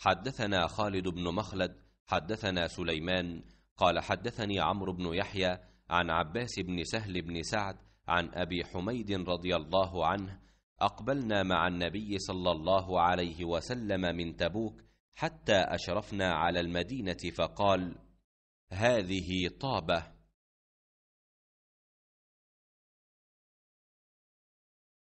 حدثنا خالد بن مخلد حدثنا سليمان قال حدثني عمرو بن يحيى عن عباس بن سهل بن سعد عن ابي حميد رضي الله عنه اقبلنا مع النبي صلى الله عليه وسلم من تبوك حتى اشرفنا على المدينه فقال هذه طابه